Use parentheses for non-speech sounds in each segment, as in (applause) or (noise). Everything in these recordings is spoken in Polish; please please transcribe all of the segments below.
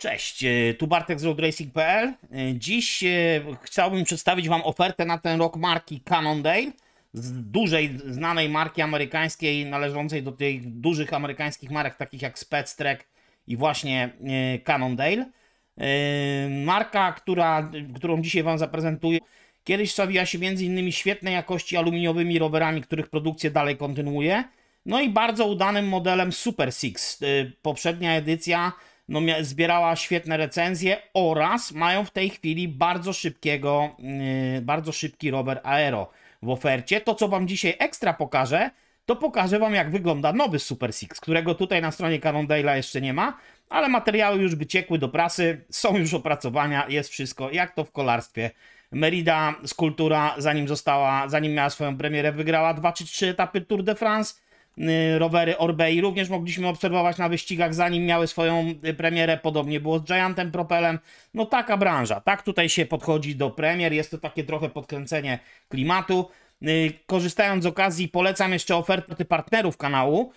Cześć, e, tu Bartek z RoadRacing.pl. E, Dziś e, chciałbym przedstawić Wam ofertę na ten rok marki Cannondale, z dużej, znanej marki amerykańskiej, należącej do tych dużych amerykańskich marek, takich jak Spectrek i właśnie Cannondale. Marka, która, którą dzisiaj Wam zaprezentuję, kiedyś stawiła się m.in. świetnej jakości aluminiowymi rowerami, których produkcję dalej kontynuuje, no i bardzo udanym modelem Super Six. Poprzednia edycja no, zbierała świetne recenzje oraz mają w tej chwili bardzo szybkiego, yy, bardzo szybki rower Aero w ofercie. To, co Wam dzisiaj ekstra pokażę, to pokażę Wam, jak wygląda nowy Super Six, którego tutaj na stronie Cannondale'a jeszcze nie ma, ale materiały już wyciekły do prasy, są już opracowania, jest wszystko, jak to w kolarstwie. Merida Skultura, zanim została, zanim miała swoją premierę, wygrała dwa czy trzy etapy Tour de France. Y, rowery Orbei również mogliśmy obserwować na wyścigach, zanim miały swoją y, premierę. Podobnie było z Giantem Propelem. No taka branża. Tak tutaj się podchodzi do premier. Jest to takie trochę podkręcenie klimatu. Y, korzystając z okazji, polecam jeszcze oferty partnerów kanału.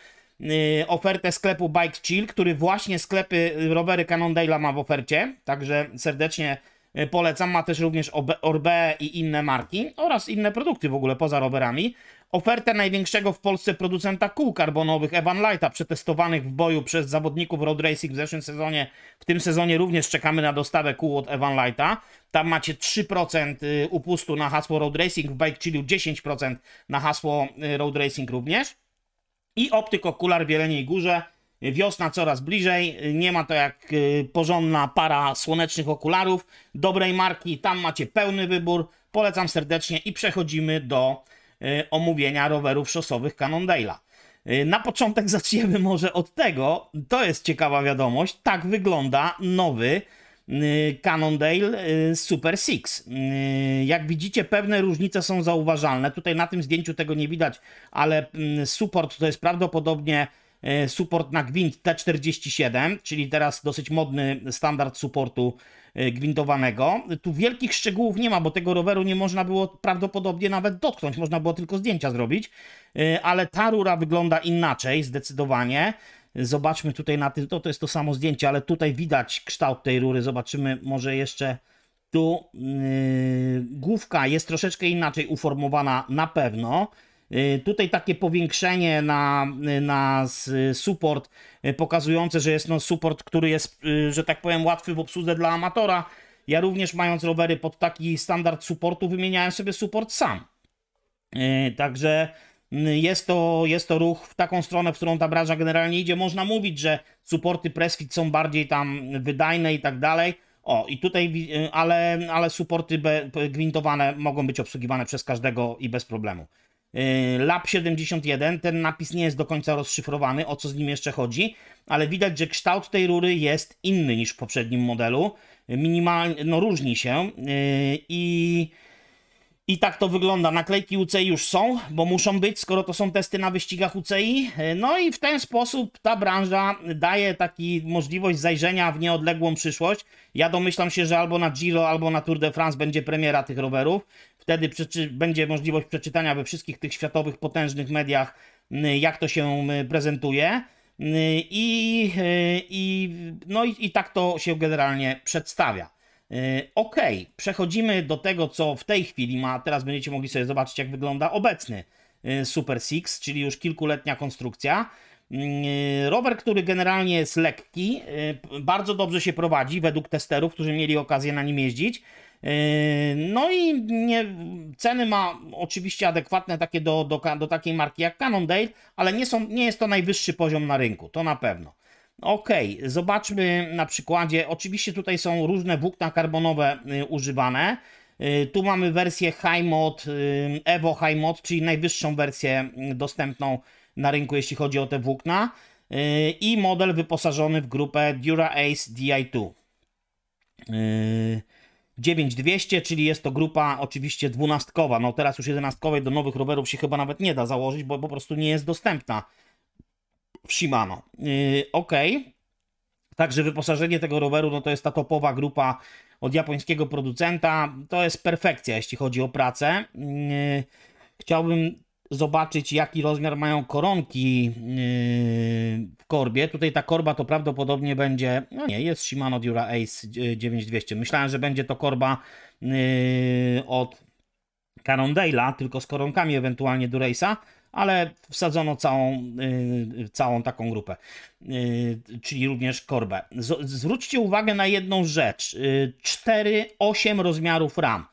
Ofertę sklepu Bike Chill, który właśnie sklepy rowery Cannondale ma w ofercie. Także serdecznie E, polecam, ma też również Orbe i inne marki oraz inne produkty w ogóle poza rowerami. Ofertę największego w Polsce producenta kół karbonowych Evan Lighta, przetestowanych w boju przez zawodników road racing w zeszłym sezonie. W tym sezonie również czekamy na dostawę kół od Evan Lighta. Tam macie 3% y, upustu na hasło road racing, w Bike Chillu 10% na hasło y, road racing również. I optyk okular w Jeleniej Górze Wiosna coraz bliżej, nie ma to jak y, porządna para słonecznych okularów dobrej marki, tam macie pełny wybór. Polecam serdecznie i przechodzimy do y, omówienia rowerów szosowych Cannondale'a. Y, na początek (laughs) zaczniemy może od tego, to jest ciekawa wiadomość, tak wygląda nowy Cannondale Super Six. Jak widzicie, pewne różnice są zauważalne. Tutaj na tym zdjęciu tego nie widać, ale mm, support to jest prawdopodobnie E, support na gwint T47, czyli teraz dosyć modny standard supportu e, gwintowanego. Tu wielkich szczegółów nie ma, bo tego roweru nie można było prawdopodobnie nawet dotknąć, można było tylko zdjęcia zrobić, e, ale ta rura wygląda inaczej zdecydowanie. Zobaczmy tutaj na tym, to, to jest to samo zdjęcie, ale tutaj widać kształt tej rury, zobaczymy może jeszcze tu yy, główka jest troszeczkę inaczej uformowana na pewno. Y, tutaj takie powiększenie na, na support y, pokazujące, że jest no support, który jest, y, że tak powiem, łatwy w obsłudze dla amatora. Ja również mając rowery pod taki standard supportu wymieniałem sobie support sam. Także jest to, jest to ruch w taką stronę, w którą ta branża generalnie idzie. Można mówić, że supporty Presfit są bardziej tam wydajne i tak dalej. O, i tutaj, ale, ale supporty gwintowane mogą być obsługiwane przez każdego i bez problemu. Yy, Lab 71, ten napis nie jest do końca rozszyfrowany, o co z nim jeszcze chodzi, ale widać, że kształt tej rury jest inny niż w poprzednim modelu. Minimalnie, no różni się yy, i... I tak to wygląda. Naklejki UCI już są, bo muszą być, skoro to są testy na wyścigach UCI. Yy, no i w ten sposób ta branża daje taki możliwość zajrzenia w nieodległą przyszłość. Ja domyślam się, że albo na Giro, albo na Tour de France będzie premiera tych rowerów. Wtedy będzie możliwość przeczytania we wszystkich tych światowych, potężnych mediach, y, jak to się y, prezentuje. Y, I, i, no i, i tak to się generalnie przedstawia. Ok, przechodzimy do tego, co w tej chwili ma. Teraz będziecie mogli sobie zobaczyć, jak wygląda obecny Super Six, czyli już kilkuletnia konstrukcja. Mm, y, rower, który generalnie jest lekki, y, bardzo dobrze się prowadzi według testerów, którzy mieli okazję na nim jeździć. Y, no i nie, ceny ma oczywiście adekwatne takie do, do, do takiej marki jak Cannondale, ale nie, są, nie jest to najwyższy poziom na rynku, to na pewno. Ok, zobaczmy na przykładzie. Oczywiście tutaj są różne włókna karbonowe używane. Tu mamy wersję High Mod, Evo High Mod, czyli najwyższą wersję dostępną na rynku, jeśli chodzi o te włókna y, i model wyposażony w grupę Dura Ace DI2. 9200, y, czyli jest to grupa oczywiście dwunastkowa. No teraz już jedenastkowej do nowych rowerów się chyba nawet nie da założyć, bo po prostu nie jest dostępna w Shimano. Y, ok. Także wyposażenie tego roweru no to jest ta topowa grupa od japońskiego producenta. To jest perfekcja, jeśli chodzi o pracę. Chciałbym zobaczyć, jaki rozmiar mają koronki yy, w korbie. Tutaj ta korba to prawdopodobnie będzie, no nie, jest Shimano Dura Ace 9200. Y, Myślałem, że będzie to korba yy, od Carondale'a, tylko z koronkami ewentualnie Durace'a, ale wsadzono całą, yy, całą taką grupę, czyli również korbę. zwróćcie uwagę na jedną rzecz. 4-8 rozmiarów ram.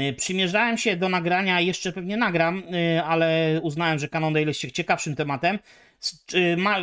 Y, przymierzałem się do nagrania, jeszcze pewnie nagram, y, ale uznałem, że Canon Daily jest ciekawszym tematem.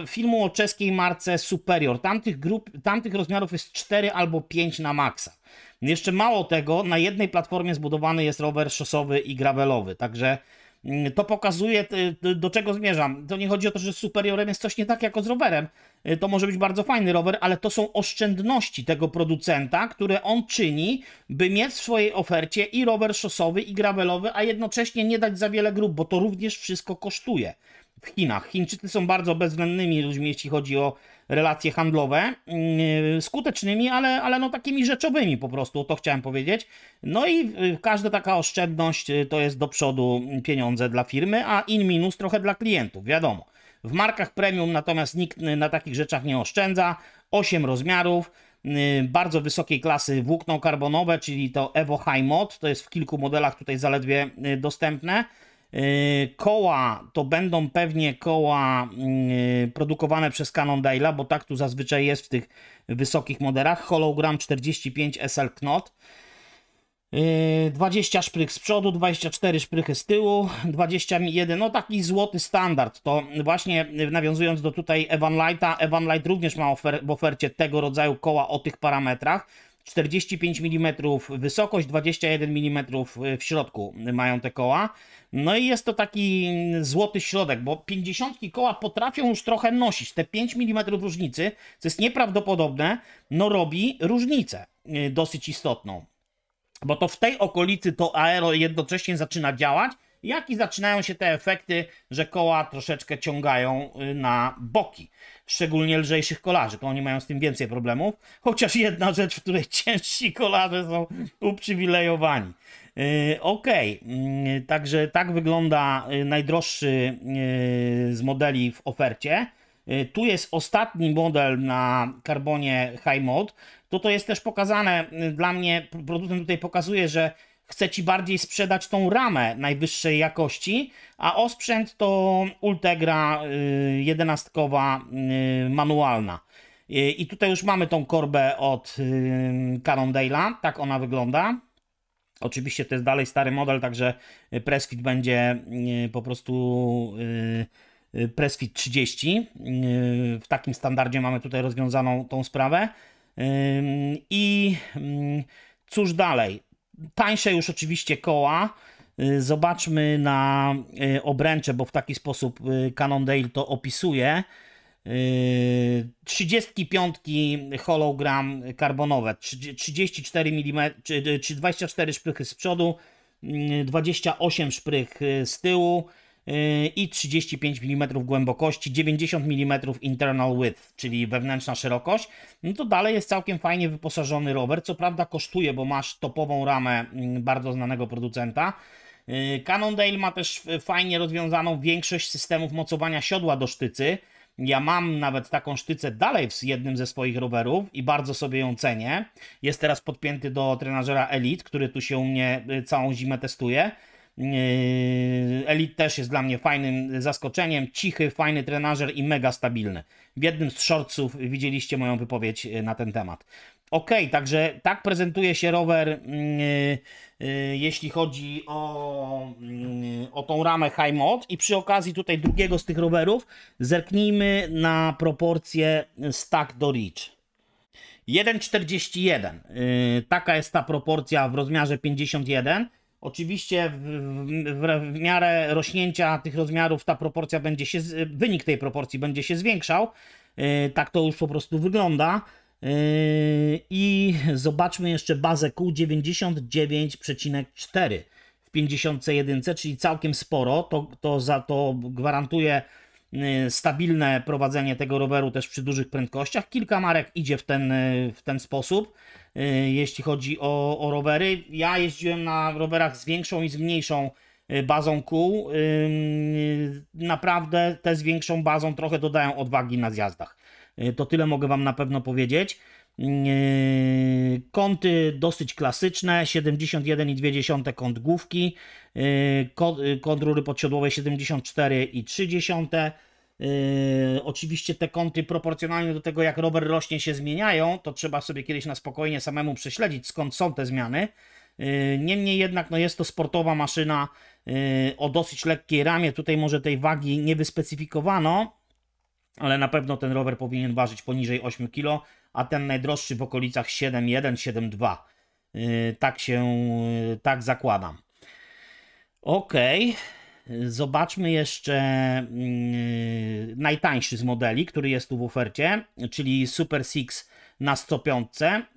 Filmu o czeskiej marce Superior. Tamtych, grup, tamtych rozmiarów jest 4 albo 5 na maksa. Jeszcze mało tego, na jednej platformie zbudowany jest rower szosowy i gravelowy, także Mm, to pokazuje, y, do czego zmierzam. To nie chodzi o to, że z superiorem jest coś nie tak jako z rowerem. Y, to może być bardzo fajny rower, ale to są oszczędności tego producenta, które on czyni, by mieć w swojej ofercie i rower szosowy, i gravelowy, a jednocześnie nie dać za wiele grup, bo to również wszystko kosztuje w Chinach. Chińczycy są bardzo bezwzględnymi ludźmi, jeśli chodzi o relacje handlowe, mm, skutecznymi, ale, ale no takimi rzeczowymi po prostu, to chciałem powiedzieć. No i y, każda taka oszczędność y, to jest do przodu pieniądze dla firmy, a in minus trochę dla klientów, wiadomo. W markach premium natomiast nikt y, na takich rzeczach nie oszczędza. 8 rozmiarów, bardzo wysokiej klasy włókno karbonowe, czyli to Evo High Mod, to jest w kilku modelach tutaj zaledwie dostępne. Yy, koła to będą pewnie koła yy, produkowane przez Daila, bo tak tu zazwyczaj jest w tych wysokich modelach. Hologram 45 SL Knot. 20 yy, szprych z przodu, 24 szprychy z tyłu, 21, no taki złoty standard. To właśnie nawiązując do tutaj Evan Lighta, Evan Light również ma ofer w ofercie tego rodzaju koła o tych parametrach. 45 mm wysokość, 21 mm y, w środku mają te koła. No i jest to taki złoty środek, bo 50 koła potrafią już trochę nosić. Te 5 mm różnicy, co jest nieprawdopodobne, no robi różnicę y, dosyć istotną. Bo to w tej okolicy to aero jednocześnie zaczyna działać, jak i zaczynają się te efekty, że koła troszeczkę ciągają y, na boki. Szczególnie lżejszych kolarzy, to oni mają z tym więcej problemów. Chociaż jedna rzecz, w której (laughs) ciężsi kolarze są uprzywilejowani. Y, ok, także tak wygląda y, najdroższy z modeli w ofercie. Tu jest ostatni model na karbonie High Mode. To to jest też pokazane dla mnie, producent tutaj pokazuje, że chce ci bardziej sprzedać tą ramę najwyższej jakości, a osprzęt to Ultegra y, jedenastkowa y, manualna. Y, I tutaj już mamy tą korbę od Cannondale'a, tak ona wygląda. Oczywiście to jest dalej stary model, także presfit będzie po prostu presfit 30. W takim standardzie mamy tutaj rozwiązaną tą sprawę. I mm, cóż dalej? Tańsze już oczywiście koła. Y, zobaczmy na y, obręcze, bo w taki sposób y, Cannondale to opisuje. 35 hologram karbonowe, 34 mm, 24 szprychy z przodu, 28 szprych z tyłu, Yy, i 35 mm głębokości, 90 mm internal width, czyli wewnętrzna szerokość, no to dalej jest całkiem fajnie wyposażony rower. Co prawda kosztuje, bo masz topową ramę mm, bardzo znanego producenta. Yy, Cannondale ma też fajnie rozwiązaną większość systemów mocowania siodła do sztycy. Ja mam nawet taką sztycę dalej w jednym ze swoich rowerów i bardzo sobie ją cenię. Jest teraz podpięty do trenażera Elite, który tu się u mnie y, całą zimę testuje. Yy, Elite też jest dla mnie fajnym zaskoczeniem. Cichy, fajny trenażer i mega stabilny. W jednym z szorców widzieliście moją wypowiedź yy, na ten temat. Ok, także tak prezentuje się rower, yy, jeśli chodzi o, o tą ramę High Mod. I przy okazji tutaj drugiego z tych rowerów zerknijmy na proporcje stack do reach. 1,41. Taka jest ta proporcja w rozmiarze 51 Oczywiście w, w, w, miarę rośnięcia tych rozmiarów ta proporcja będzie się, wynik tej proporcji będzie się zwiększał. E, tak to już po prostu wygląda. E, I zobaczmy jeszcze bazę q 99,4 w 51, czyli całkiem sporo. To, to za to gwarantuje e, stabilne prowadzenie tego roweru też przy dużych prędkościach. Kilka marek idzie w ten, w ten sposób. E, jeśli chodzi o, o rowery. Ja jeździłem na rowerach z większą i z mniejszą e, bazą kół. E, naprawdę te z większą bazą trochę dodają odwagi na zjazdach. To tyle mogę Wam na pewno powiedzieć. Kąty dosyć klasyczne, 71,2 kąt główki, kąt rury podsiodłowej 74,3 Yy, oczywiście te kąty proporcjonalnie do tego, jak rower rośnie, się zmieniają, to trzeba sobie kiedyś na spokojnie samemu prześledzić, skąd są te zmiany. Yy, niemniej jednak no jest to sportowa maszyna yy, o dosyć lekkiej ramie. Tutaj może tej wagi nie wyspecyfikowano, ale na pewno ten rower powinien ważyć poniżej 8 kg, a ten najdroższy w okolicach 7,1, 7,2. Tak się, tak zakładam. Okej. Okay. Zobaczmy jeszcze yy, najtańszy z modeli, który jest tu w ofercie, czyli Super Six na 105,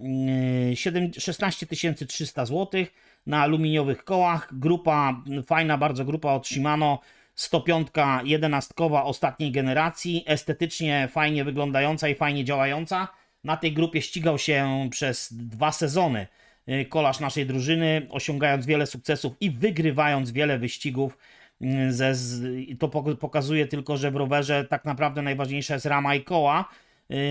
yy, 16 300 zł na aluminiowych kołach. Grupa, fajna bardzo grupa od Shimano, 105 jedenastkowa ostatniej generacji, estetycznie fajnie wyglądająca i fajnie działająca. Na tej grupie ścigał się przez dwa sezony y, kolarz naszej drużyny, osiągając wiele sukcesów i wygrywając wiele wyścigów Mm, ze, z, to pokazuje tylko, że w rowerze tak naprawdę najważniejsza jest rama i koła,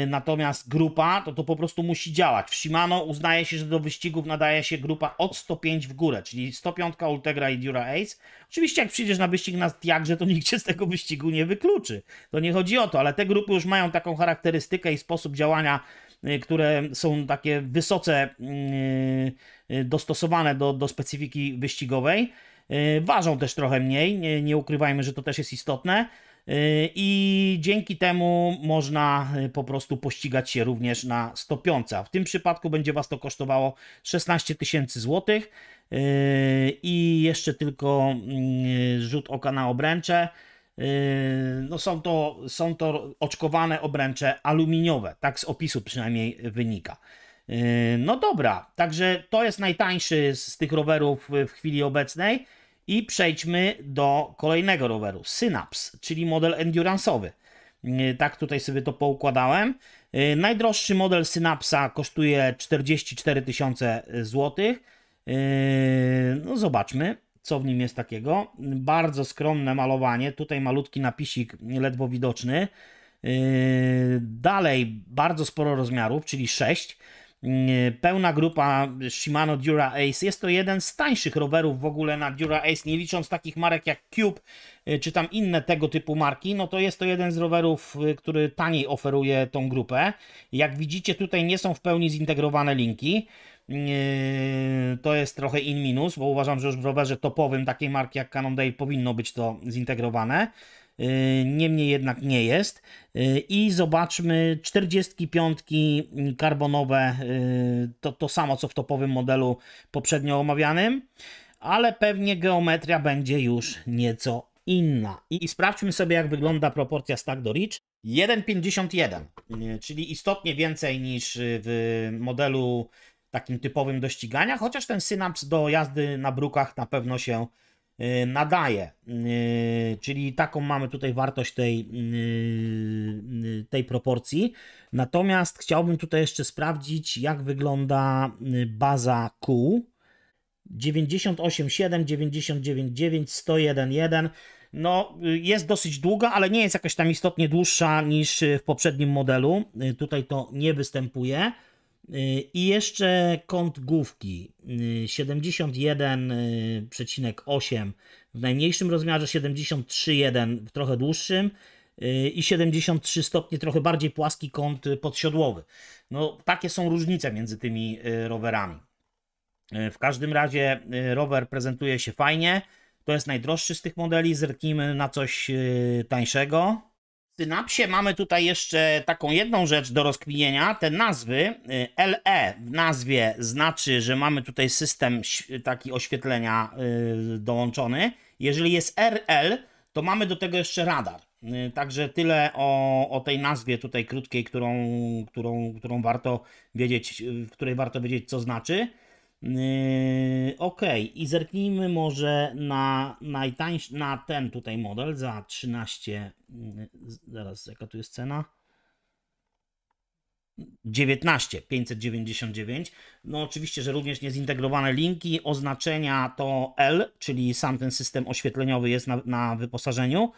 y, natomiast grupa, to to po prostu musi działać. W Shimano uznaje się, że do wyścigów nadaje się grupa od 105 w górę, czyli 105 Ultegra i Dura Ace. Oczywiście jak przyjdziesz na wyścig na Jakże, to (laughs) nikt się z tego wyścigu nie wykluczy. To nie chodzi o to, ale te grupy już mają taką charakterystykę i sposób działania, y, które są takie wysoce mm, y, dostosowane do, do specyfiki wyścigowej. E, ważą też trochę mniej, nie, nie ukrywajmy, że to też jest istotne. E, I dzięki temu można e, po prostu pościgać się również na stopiąca. W tym przypadku będzie Was to kosztowało 16 tysięcy złotych. I jeszcze tylko mm, rzut oka na obręcze. No są, to, są to oczkowane obręcze aluminiowe, tak z opisu przynajmniej wynika. Yy, no dobra, także to jest najtańszy z tych rowerów w chwili obecnej. I przejdźmy do kolejnego roweru, Synapse, czyli model endurance'owy. Yy, tak tutaj sobie to poukładałem. Yy, najdroższy model Synapsa kosztuje 44 tysiące złotych. No zobaczmy, co w nim jest takiego. Bardzo skromne malowanie, tutaj malutki napisik ledwo widoczny. Dalej bardzo sporo rozmiarów, czyli 6. Y, pełna grupa Shimano Dura Ace. Jest to jeden z tańszych rowerów w ogóle na Dura Ace, nie licząc takich marek jak Cube y, czy tam inne tego typu marki, no to jest to jeden z rowerów, y, który taniej oferuje tą grupę. Jak widzicie tutaj nie są w pełni zintegrowane linki. To jest trochę in minus, bo uważam, że już w rowerze topowym takiej marki jak Cannondale powinno być to zintegrowane. Y, niemniej jednak nie jest. Y, I zobaczmy 45 mm, karbonowe, y, to, to samo co w topowym modelu poprzednio omawianym, ale pewnie geometria będzie już nieco inna. I, i sprawdźmy sobie jak wygląda proporcja stack do reach. 1,51, czyli istotnie więcej niż w modelu takim typowym do ścigania, chociaż ten synaps do jazdy na brukach na pewno się Y, nadaje. Y, czyli taką mamy tutaj wartość tej, y, tej proporcji. Natomiast chciałbym tutaj jeszcze sprawdzić, jak wygląda baza Q. 98,7, No, jest dosyć długa, ale nie jest jakaś tam istotnie dłuższa niż w poprzednim modelu. Tutaj to nie występuje. Y, I jeszcze kąt główki 71,8 y, y, w najmniejszym rozmiarze, 73,1 w trochę dłuższym i 73 stopnie, trochę bardziej płaski kąt podsiodłowy. No, takie są różnice między tymi rowerami. W każdym razie rower prezentuje się fajnie. To jest najdroższy z tych modeli. Zerknijmy na coś tańszego. Synapsie mamy tutaj jeszcze taką jedną rzecz do rozkminienia. Te nazwy y, LE w nazwie znaczy, że mamy tutaj system taki oświetlenia y, dołączony. Jeżeli jest RL, to mamy do tego jeszcze radar. Y, także tyle o, o tej nazwie tutaj krótkiej, którą, którą, którą warto wiedzieć, w której warto wiedzieć, co znaczy. Yy, ok, i zerknijmy może na najtańszy, na ten tutaj model za 13, yy, zaraz jaka tu jest cena? 19 599. No oczywiście, że również niezintegrowane linki, oznaczenia to L, czyli sam ten system oświetleniowy jest na, na wyposażeniu.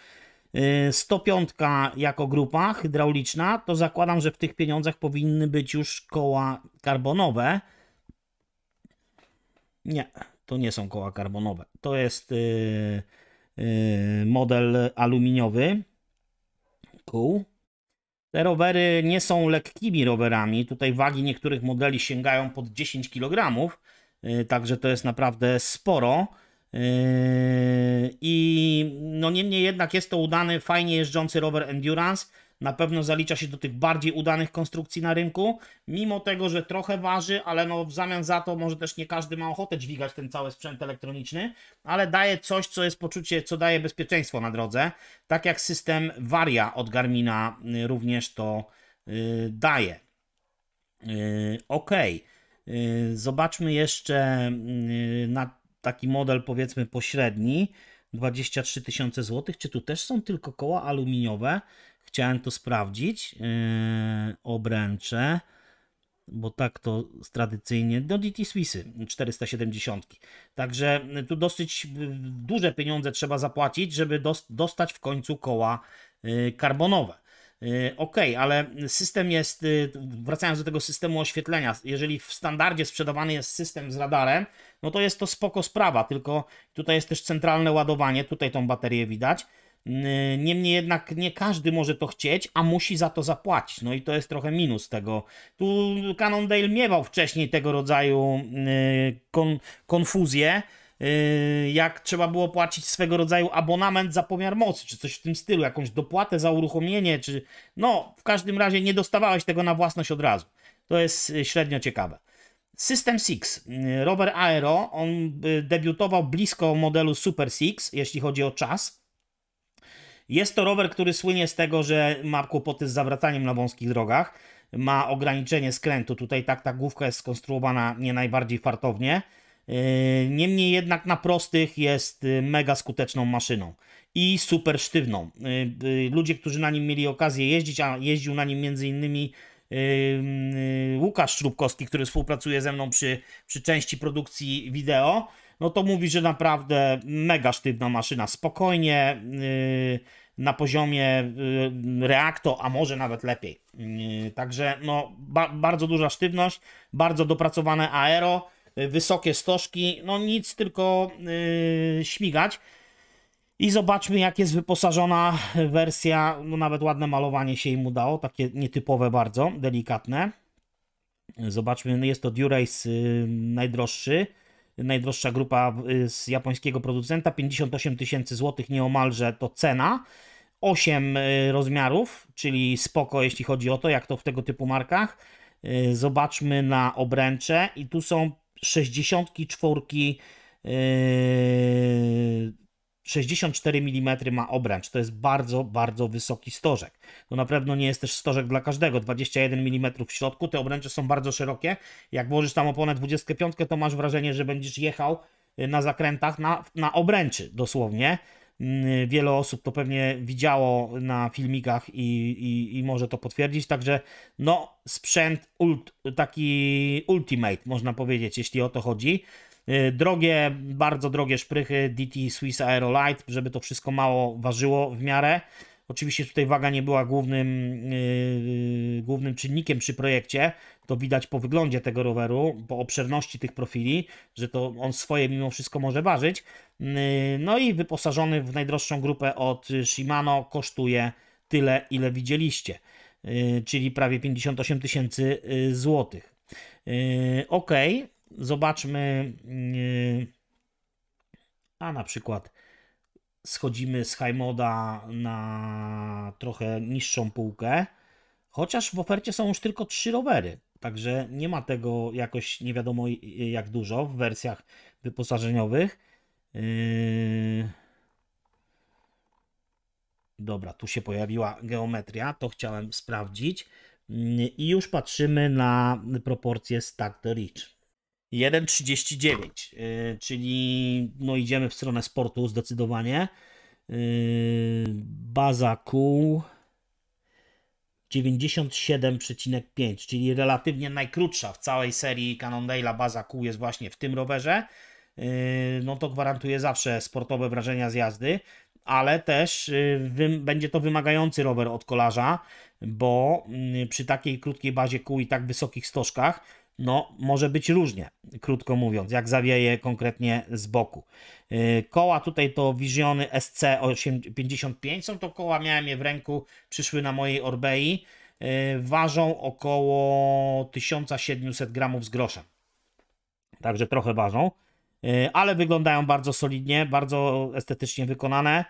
105 yy, jako grupa hydrauliczna, to zakładam, że w tych pieniądzach powinny być już koła karbonowe. Nie, to nie są koła karbonowe. To jest yy, yy, model aluminiowy kół. Te rowery nie są lekkimi rowerami. Tutaj wagi niektórych modeli sięgają pod 10 kg, yy, także to jest naprawdę sporo. Y, I no niemniej jednak jest to udany, fajnie jeżdżący rower Endurance na pewno zalicza się do tych bardziej udanych konstrukcji na rynku, mimo tego, że trochę waży, ale no w zamian za to może też nie każdy ma ochotę dźwigać ten cały sprzęt elektroniczny, ale daje coś, co jest poczucie, co daje bezpieczeństwo na drodze. Tak jak system Varia od Garmina y, również to yy, daje. Yy, ok, yy, zobaczmy jeszcze y, na taki model powiedzmy pośredni. 23 tysiące złotych. Czy tu też są tylko koła aluminiowe? Chciałem to sprawdzić. Yy, obręcze, bo tak to tradycyjnie. Do no, DT Swissy 470. Także tu dosyć duże pieniądze trzeba zapłacić, żeby dostać w końcu koła yy, karbonowe. Yy, OK, ale system jest, yy, wracając do tego systemu oświetlenia, jeżeli w standardzie sprzedawany jest system z radarem, no to jest to spoko sprawa, tylko tutaj jest też centralne ładowanie, tutaj tą baterię widać. Yy, niemniej jednak nie każdy może to chcieć, a musi za to zapłacić. No i to jest trochę minus tego. Tu Cannondale miewał wcześniej tego rodzaju yy, kon konfuzję yy, jak trzeba było płacić swego rodzaju abonament za pomiar mocy, czy coś w tym stylu, jakąś dopłatę za uruchomienie, czy no, w każdym razie nie dostawałeś tego na własność od razu. To jest średnio ciekawe. System Six, Robert Aero, on debiutował blisko modelu Super Six, jeśli chodzi o czas. Jest to rower, który słynie z tego, że ma kłopoty z zawracaniem na wąskich drogach, ma ograniczenie skrętu, tutaj tak ta główka jest skonstruowana nie najbardziej fartownie. Yy, niemniej jednak na prostych jest yy, mega skuteczną maszyną i super sztywną. Yy, ludzie, którzy na nim mieli okazję jeździć, a jeździł na nim między innymi Łukasz Szrubkowski, który współpracuje ze mną przy, przy części produkcji wideo, no to mówi, że naprawdę mega sztywna maszyna, spokojnie. Yy, na poziomie y, Reacto, a może nawet lepiej. Y, także no, ba bardzo duża sztywność, bardzo dopracowane aero, y, wysokie stożki, no nic tylko yy, śmigać. I zobaczmy, jak jest wyposażona wersja. No, nawet ładne malowanie się im udało, takie nietypowe, bardzo delikatne. Zobaczmy, jest to Durace najdroższy najdroższa grupa y, z japońskiego producenta, 58 tysięcy złotych nieomalże to cena. 8 y, rozmiarów, czyli spoko jeśli chodzi o to, jak to w tego typu markach. Y, zobaczmy na obręcze i tu są 64 yy, 64 mm ma obręcz. To jest bardzo, bardzo wysoki stożek. To na pewno nie jest też stożek dla każdego. 21 mm w środku. Te obręcze są bardzo szerokie. Jak włożysz tam oponę 25, to masz wrażenie, że będziesz jechał y, na zakrętach na, na obręczy dosłownie. Mm, wiele osób to pewnie widziało na filmikach i, i, i może to potwierdzić. Także no, sprzęt ult, taki ultimate, można powiedzieć, jeśli o to chodzi. E, drogie, bardzo drogie szprychy DT Swiss Aerolite, żeby to wszystko mało ważyło w miarę. Oczywiście tutaj waga nie była głównym, yy, głównym czynnikiem przy projekcie. To widać po wyglądzie tego roweru, po obszerności tych profili, że to on swoje mimo wszystko może ważyć. Yy, no i wyposażony w najdroższą grupę od Shimano kosztuje tyle, ile widzieliście, yy, czyli prawie 58 tysięcy złotych. Ok, Zobaczmy, mm, a na przykład schodzimy z high moda na trochę niższą półkę, chociaż w ofercie są już tylko trzy rowery. Także nie ma tego jakoś nie wiadomo jak dużo w wersjach wyposażeniowych. Yy, dobra, tu się pojawiła geometria, to chciałem sprawdzić. Yy, I już patrzymy na proporcje stack to reach. 1,39, y, czyli no idziemy w stronę sportu zdecydowanie. Y, baza kół 97,5, czyli relatywnie najkrótsza w całej serii Cannondale'a baza kół jest właśnie w tym rowerze. Y, no to gwarantuje zawsze sportowe wrażenia z jazdy, ale też będzie to wymagający rower od kolarza, bo przy takiej krótkiej bazie kół i tak wysokich stożkach no, może być różnie, krótko mówiąc, jak zawieje konkretnie z boku. Y, koła tutaj to Visiony SC55, są to koła, miałem je w ręku, przyszły na mojej Orbei. Y, ważą około 1700 gramów z groszem. Także trochę ważą, y, ale wyglądają bardzo solidnie, bardzo estetycznie wykonane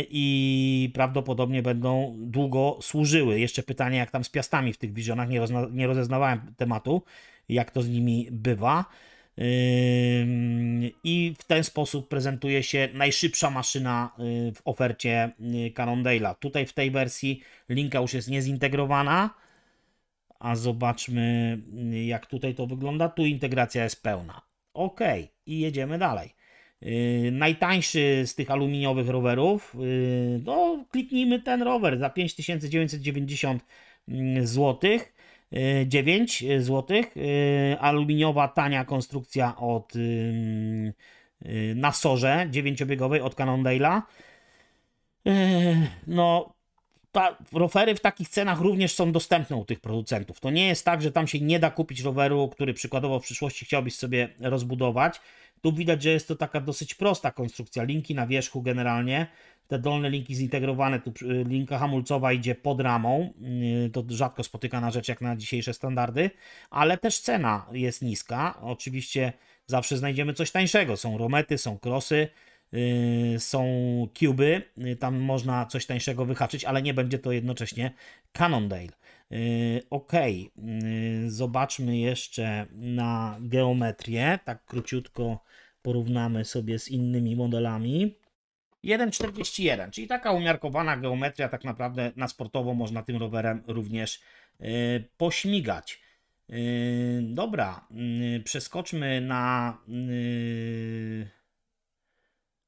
i prawdopodobnie będą długo służyły. Jeszcze pytanie, jak tam z piastami w tych wizjonach, nie, rozna, nie rozeznawałem tematu, jak to z nimi bywa. I w ten sposób prezentuje się najszybsza maszyna y, w ofercie y, Cannondale'a. Tutaj w tej wersji linka już jest niezintegrowana, a zobaczmy y, jak tutaj to wygląda. Tu integracja jest pełna. Ok, i jedziemy dalej. Y, najtańszy z tych aluminiowych rowerów, y, no kliknijmy ten rower za 5990 zł. 9 zł. Aluminiowa, tania konstrukcja od y, na sorze 9 od Cannondale'a. No, ta, rowery w takich cenach również są dostępne u tych producentów. To nie jest tak, że tam się nie da kupić roweru, który przykładowo w przyszłości chciałbyś sobie rozbudować tu widać, że jest to taka dosyć prosta konstrukcja. Linki na wierzchu generalnie, te dolne linki zintegrowane, tu linka hamulcowa idzie pod ramą, mm, to rzadko spotykana rzecz jak na dzisiejsze standardy, ale też cena jest niska. Oczywiście zawsze znajdziemy coś tańszego, są romety, są krosy, yy, są Cuby, yy, tam można coś tańszego wyhaczyć, ale nie będzie to jednocześnie Cannondale. Yy, ok, yy, zobaczmy jeszcze na geometrię. Tak króciutko porównamy sobie z innymi modelami. 1,41, czyli taka umiarkowana geometria, tak naprawdę na sportowo można tym rowerem również yy, pośmigać. Dobra, przeskoczmy na.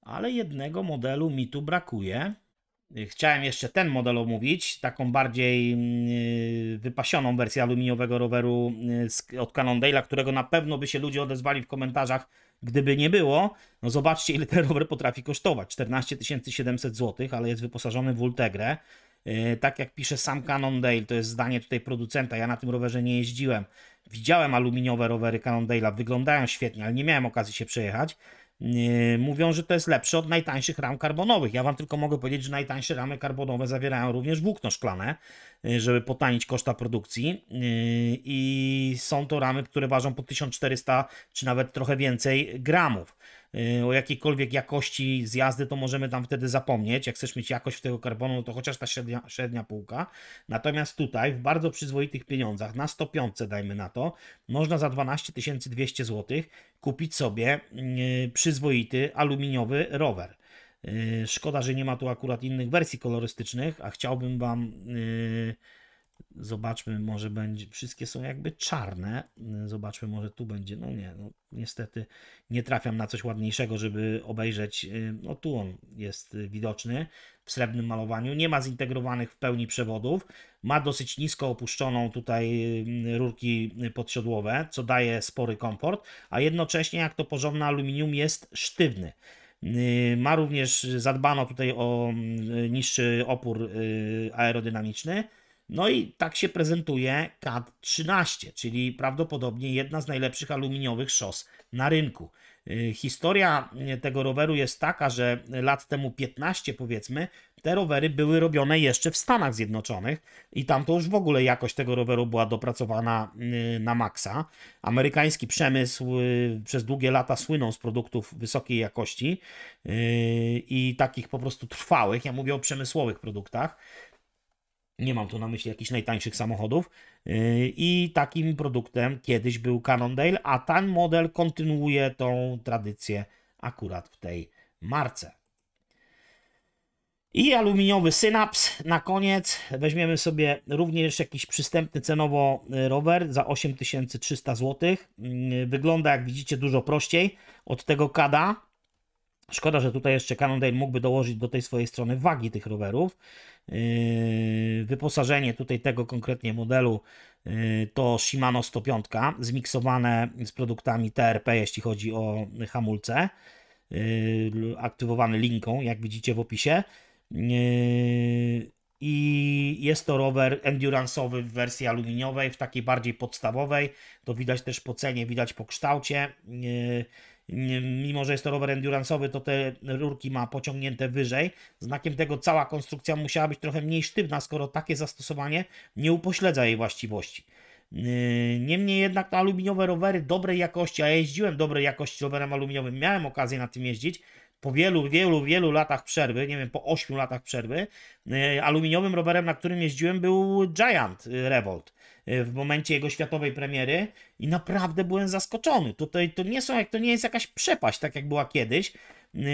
Ale jednego modelu mi tu brakuje. Chciałem jeszcze ten model omówić, taką bardziej mm, wypasioną wersję aluminiowego roweru y, od Cannondale, którego na pewno by się ludzie odezwali w komentarzach, gdyby nie było. No zobaczcie, ile ten rower potrafi kosztować. 14 700 zł, ale jest wyposażony w Ultegrę. Y, tak jak pisze sam Cannondale, to jest zdanie tutaj producenta, ja na tym rowerze nie jeździłem. Widziałem aluminiowe rowery Cannondale'a, wyglądają świetnie, ale nie miałem okazji się przejechać. Yy, mówią, że to jest lepsze od najtańszych ram karbonowych. Ja wam tylko mogę powiedzieć, że najtańsze ramy karbonowe zawierają również włókno szklane, yy, żeby potanić koszta produkcji yy, i są to ramy, które ważą po 1400 czy nawet trochę więcej gramów o jakiejkolwiek jakości zjazdy, to możemy tam wtedy zapomnieć. Jak chcesz mieć jakość w tego karbonu, no to chociaż ta średnia, średnia półka. Natomiast tutaj w bardzo przyzwoitych pieniądzach, na 105 dajmy na to, można za 12 200 zł kupić sobie mm, przyzwoity aluminiowy rower. Y, szkoda, że nie ma tu akurat innych wersji kolorystycznych, a chciałbym Wam y, Zobaczmy, może będzie, wszystkie są jakby czarne. Y, zobaczmy, może tu będzie, no nie, no, niestety nie trafiam na coś ładniejszego, żeby obejrzeć. Y, no tu on jest y, widoczny w srebrnym malowaniu. Nie ma zintegrowanych w pełni przewodów. Ma dosyć nisko opuszczoną tutaj rurki podsiodłowe, co daje spory komfort, a jednocześnie, jak to porządne aluminium, jest sztywny. Ma również zadbano tutaj o niższy opór aerodynamiczny. No i tak się prezentuje CAD 13, czyli prawdopodobnie jedna z najlepszych aluminiowych szos na rynku. Y, historia y, tego roweru jest taka, że lat temu 15 powiedzmy, te rowery były robione jeszcze w Stanach Zjednoczonych i tam to już w ogóle jakość tego roweru była dopracowana y, na maksa. Amerykański przemysł przez długie lata słynął z produktów wysokiej jakości i takich po prostu trwałych, ja mówię o przemysłowych produktach. Nie mam tu na myśli jakichś najtańszych samochodów. Yy, I takim produktem kiedyś był Cannondale, a ten model kontynuuje tą tradycję akurat w tej marce. I aluminiowy Synaps na koniec. Weźmiemy sobie również jakiś przystępny cenowo yy, rower za 8300 zł. Yy, wygląda jak widzicie dużo prościej od tego kada. Szkoda, że tutaj jeszcze Cannondale mógłby dołożyć do tej swojej strony wagi tych rowerów. Yy, wyposażenie tutaj tego konkretnie modelu yy, to Shimano 105, zmiksowane z produktami TRP, jeśli chodzi o hamulce, yy, aktywowane linką, jak widzicie w opisie. I jest to rower endurance'owy w wersji aluminiowej, w takiej bardziej podstawowej. To widać też po cenie, widać po kształcie mimo że jest to rower endurance'owy, to te rurki ma pociągnięte wyżej. Znakiem tego cała konstrukcja musiała być trochę mniej sztywna, skoro takie zastosowanie nie upośledza jej właściwości. Yy, niemniej jednak te aluminiowe rowery dobrej jakości, a jeździłem dobrej jakości rowerem aluminiowym, miałem okazję na tym jeździć, po wielu, wielu, wielu latach przerwy, nie wiem, po 8 latach przerwy, y, aluminiowym rowerem, na którym jeździłem, był Giant Revolt y, w momencie jego światowej premiery i naprawdę byłem zaskoczony. Tutaj to nie są, jak to nie jest jakaś przepaść, tak jak była kiedyś. Yy,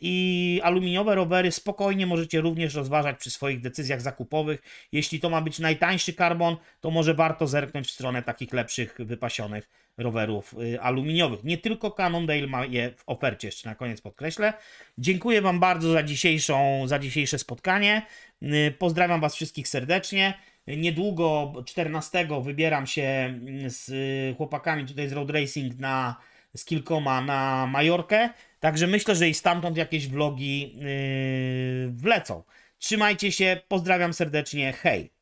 I aluminiowe rowery spokojnie możecie również rozważać przy swoich decyzjach zakupowych. Jeśli to ma być najtańszy karbon, to może warto zerknąć w stronę takich lepszych, wypasionych rowerów yy, aluminiowych. Nie tylko Cannondale ma je w ofercie, jeszcze na koniec podkreślę. Dziękuję Wam bardzo za, dzisiejszą, za dzisiejsze spotkanie. Yy, pozdrawiam Was wszystkich serdecznie. Niedługo, 14, wybieram się z chłopakami tutaj z Road Racing na, z kilkoma na Majorkę. Także myślę, że i stamtąd jakieś vlogi yy, wlecą. Trzymajcie się, pozdrawiam serdecznie, hej!